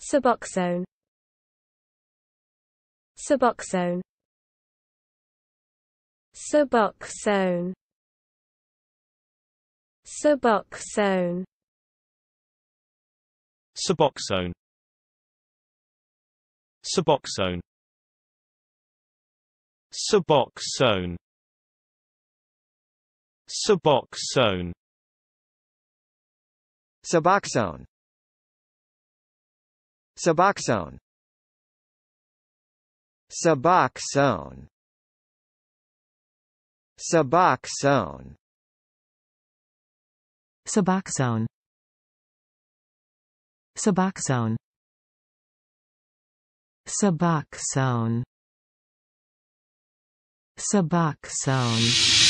Suboxone Suboxone Suboxone Suboxone Suboxone Suboxone Suboxone Suboxone Suboxone Suboxone Suboxone Suboxone Suboxone Suboxone Suboxone Suboxone